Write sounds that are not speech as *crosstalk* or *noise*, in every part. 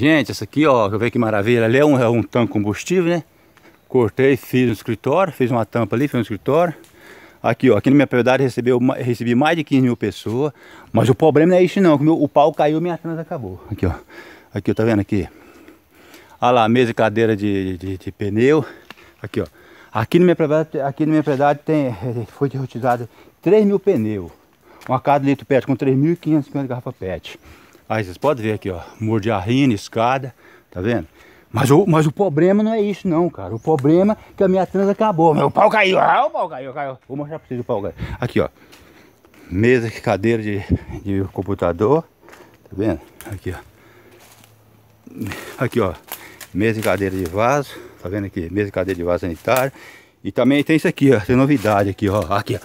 Gente, essa aqui, ó, ver que maravilha, ali é um, é um tanque combustível, né? Cortei, fiz um escritório, fiz uma tampa ali, fiz um escritório. Aqui, ó, aqui na minha propriedade recebeu, recebi mais de 15 mil pessoas. Mas o problema não é isso não, o, meu, o pau caiu, minha transa acabou. Aqui, ó, aqui, ó, tá vendo aqui? Olha lá, mesa e cadeira de, de, de pneu. Aqui, ó. Aqui na minha propriedade, aqui na minha propriedade tem, *laughs* foi derrotizado 3 mil pneus. Uma cada litro pet com 3.550 garrafas pet. Aí vocês podem ver aqui, ó, muro de arrina, escada, tá vendo? Mas o, mas o problema não é isso não, cara. O problema é que a minha trança acabou. Meu pau caiu, ah, o pau caiu, caiu. Vou mostrar pra vocês o pau caiu. Aqui, ó. Mesa, cadeira de, de computador. Tá vendo? Aqui, ó. Aqui, ó. Mesa e cadeira de vaso. Tá vendo aqui? Mesa e cadeira de vaso sanitário. E também tem isso aqui, ó. Tem novidade aqui, ó. Aqui, ó.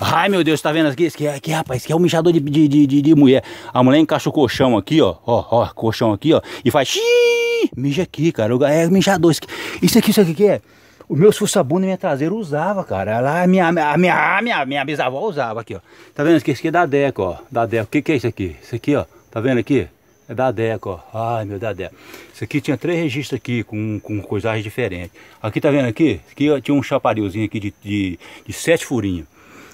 Ai, meu Deus, tá vendo aqui? Esse aqui, é, aqui rapaz, que é um mijador de, de, de, de, mulher. A mulher encaixa o colchão aqui, ó. Ó, ó, colchão aqui, ó. E faz xiii, mija aqui, cara. É mijador. Isso aqui, isso aqui, isso aqui que é? Os meus fuçabundo e minha traseira usava, cara. Lá, a minha, a minha, a minha, minha bisavó usava aqui, ó. Tá vendo? Isso aqui é da Deco, ó. Da Deco. O que, que é isso aqui? Isso aqui, ó. Tá vendo aqui? é da deco ó. Ai, meu, é da deco Isso aqui tinha três registros aqui, com, com coisagens diferentes. Aqui, tá vendo aqui? Aqui ó, tinha um chaparilzinho aqui de, de, de sete furinhos.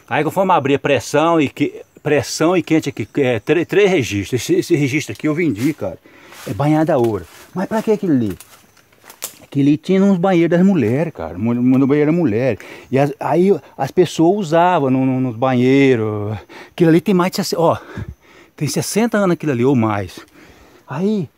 Aí fomos abrir pressão e que pressão e quente aqui, é, três, três registros. Esse, esse, registro aqui eu vendi, cara. É banhada a ouro. Mas pra que aquilo ali? Aquele ali tinha uns banheiros das mulheres, cara. No banheiro das mulher. E as, aí as pessoas usavam nos no, no banheiros. Aquilo ali tem mais de Ó, tem 60 anos aquilo ali ou mais. Aí,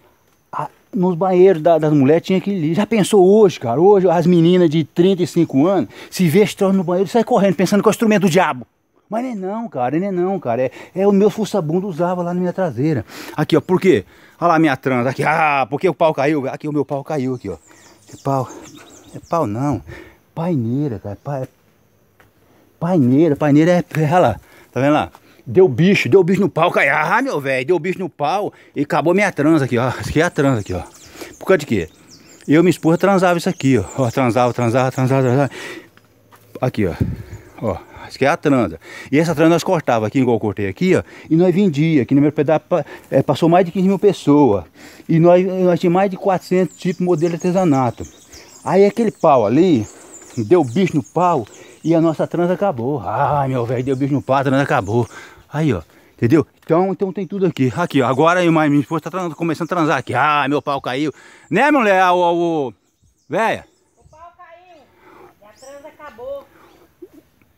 a, nos banheiros da, das mulheres tinha aquele lixo. Já pensou hoje, cara? Hoje as meninas de 35 anos se vestem no banheiro e saem correndo pensando que é o instrumento do diabo. Mas nem não, cara, nem não, cara. É, é o meu fuçabundo usava lá na minha traseira. Aqui, ó, por quê? Olha lá minha trança aqui, ah, porque o pau caiu? Aqui, o meu pau caiu, aqui, ó. É pau, é pau não, paineira, cara, pa, é paineira, paineira é, olha é lá, tá vendo lá? Deu bicho, deu bicho no pau, caiu. Ah, meu velho, deu bicho no pau e acabou minha transa aqui, ó. *laughs* Isso aqui é a transa aqui, ó. Por causa de quê? Eu me expor transava isso aqui, ó. ó. Transava, transava, transava, transava. Aqui, ó. Ó, isso aqui é a transa. E essa transa nós cortava aqui, igual eu cortei aqui, ó. E nós vendia. Aqui no meu pedaço é, passou mais de 15 mil pessoas. E nós, nós tínhamos mais de 400 tipos de modelo artesanato. Aí aquele pau ali, deu bicho no pau e a nossa transa acabou. ah meu velho, deu bicho no pau, a transa acabou. Aí, ó. Entendeu? Então, então tem tudo aqui. Aqui, ó. Agora eu, minha esposa tá transando, começando a transar aqui. Ah, meu pau caiu. Né, mulher? O, ah, o, o... Véia? O pau caiu. E a transa acabou.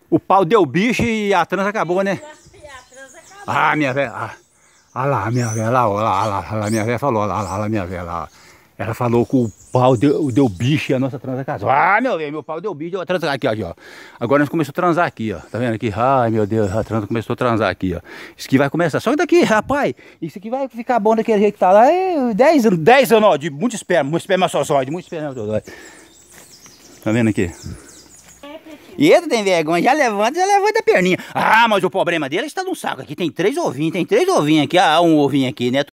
O pau deu bicho e a transa acabou, né? *laughs* A transa acabou. Ah, minha velha. Ah, ah, lá, minha velha. Lá, ó, lá, lá, lá, minha velha falou. Lá, lá, lá, minha velha. Lá. Ela falou que o pau deu, deu bicho e a nossa transa casou. Ah, meu Deus, meu pau deu bicho, eu transar aqui, ó, aqui, ó. Agora começou a transar aqui, ó. Tá vendo aqui? Ai, meu Deus, a transa começou a transar aqui, ó. Isso aqui vai começar. Só que daqui, rapaz, isso aqui vai ficar bom daquele jeito que tá lá. É 10 anos, 10 anos, ó, de muito esperma, muito esperma de muito esperma sozóide. Tá vendo aqui? E Ele tem vergonha, já levanta, já levanta a perninha. Ah, mas o problema dele é está num saco. Aqui tem três ovinhos, tem três ovinhos aqui. Ah, um ovinho aqui, né?